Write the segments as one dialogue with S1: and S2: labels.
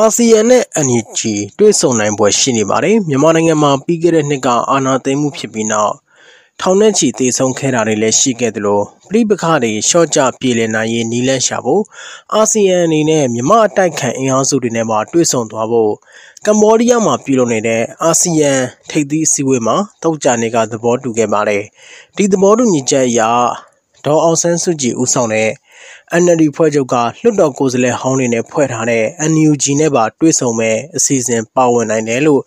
S1: အာဆီယံနဲ့ NUG တွေ့ဆုံနိုင်ပွဲရှိနေပါတယ်။မြန်မာနိုင်ငံမှာပြီးခဲ့တဲ့နှစ်ကအာဏာသိမ်းမှုဖြစ်ပြီးနောက်ထောင်နဲ့ချီသေဆုံးခဲ့တာတွေလည်းရှိခဲ့သလိုပြည်ပခါတွေရှော့ချပြေလည်နိုင်ရေးနီလန့်ရှာဖို့အာဆီယံအနေနဲ့မြန်မာအတိုက်ခံအင်အားစုတွေနဲ့ပါတွေ့ဆုံသွားဖို့ကမ္ဘောဒီးယားမှာပြုလုပ်နေတဲ့အာဆီယံထိပ်သီးစည်းဝေးမှာတောက်ကြနေကသဘောတူခဲ့ပါတယ်။ဒီသဘောတူညီချက်အရဒေါ်အောင်ဆန်းစုကြည်ဦးဆောင်တဲ့ NLD ဖွဲ့ချုပ်ကလွှတ်တော်ကိုယ်စားလှယ်ဟောင်းတွေနဲ့ဖွဲ့ထားတဲ့ NUG နဲ့ပါတွေ့ဆုံမဲ့အစီအစဉ်ပါဝင်နိုင်တယ်လို့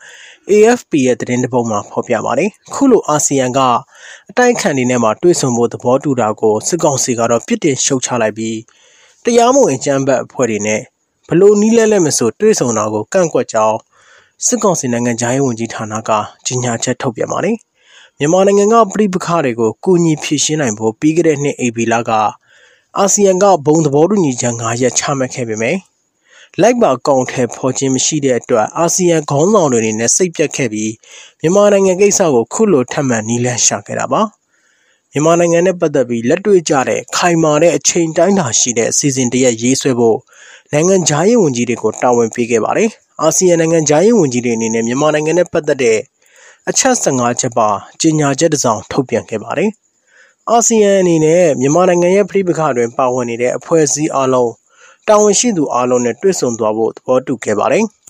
S1: AFP ရဲ့သတင်းတပုတ်မှာဖော်ပြပါတယ်။ခုလိုအာဆီယံကအတိုက်ခံတွေနဲ့မှတွေ့ဆုံဖို့သဘောတူတာကိုစစ်ကောင်စီကတော့ပြစ်တင်ရှုတ်ချလိုက်ပြီးတရားမဝင်ကြမ်းဘက်အဖွဲ့တွေနဲ့ဘလို့နီးလဲလဲမဆိုတွေ့ဆုံတာကိုကန့်ကွက်ကြောင်းစစ်ကောင်စီနိုင်ငံသားရေးဝန်ကြီးဌာနကကြေညာချက်ထုတ်ပြန်ပါတယ်။မြန်မာနိုင်ငံကပြည်ပခါတွေကိုကူညီဖြည့်ရှင်းနိုင်ဖို့ပြီးခဲ့တဲ့နှစ် AB လကအာဆီယံကဘုံသဘောတူညီချက်၅ရပ်ချမှတ်ခဲ့ပေမယ့်လိုက်ပါကောင်ထယ်ဖော်ခြင်းမရှိတဲ့အတွက်အာဆီယံခေါင်းဆောင်တွေအနေနဲ့စိတ်ပြတ်ခဲ့ပြီးမြန်မာနိုင်ငံကိစ္စကို ခုလိုထပ်မံနီးလန်းရှာခဲ့တာပါမြန်မာနိုင်ငံနဲ့ပတ်သက်ပြီးလက်တွေ့ကျတဲ့ခိုင်မာတဲ့အချိန်တိုင်းသာရှိတဲ့အစီအစဉ်တရက်ရေးဆွဲဖို့နိုင်ငံသားရေးဝန်ကြီးတွေကိုတာဝန်ပေးခဲ့ပါတယ်အာဆီယံနိုင်ငံသားရေးဝန်ကြီးတွေအနေနဲ့မြန်မာနိုင်ငံနဲ့ပတ်သက်တဲ့အချက်15ချက်ပါကြေညာချက်တစ်စောင်ထုတ်ပြန်ခဲ့ပါတယ်။အာဆီယံအနေနဲ့မြန်မာနိုင်ငံရဲ့ပြည်ပခတွင်ပါဝင်နေတဲ့အဖွဲ့အစည်းအလုံးတာဝန်ရှိသူအလုံးနဲ့တွေ့ဆုံသွားဖို့သဘောတူခဲ့ပါတယ်။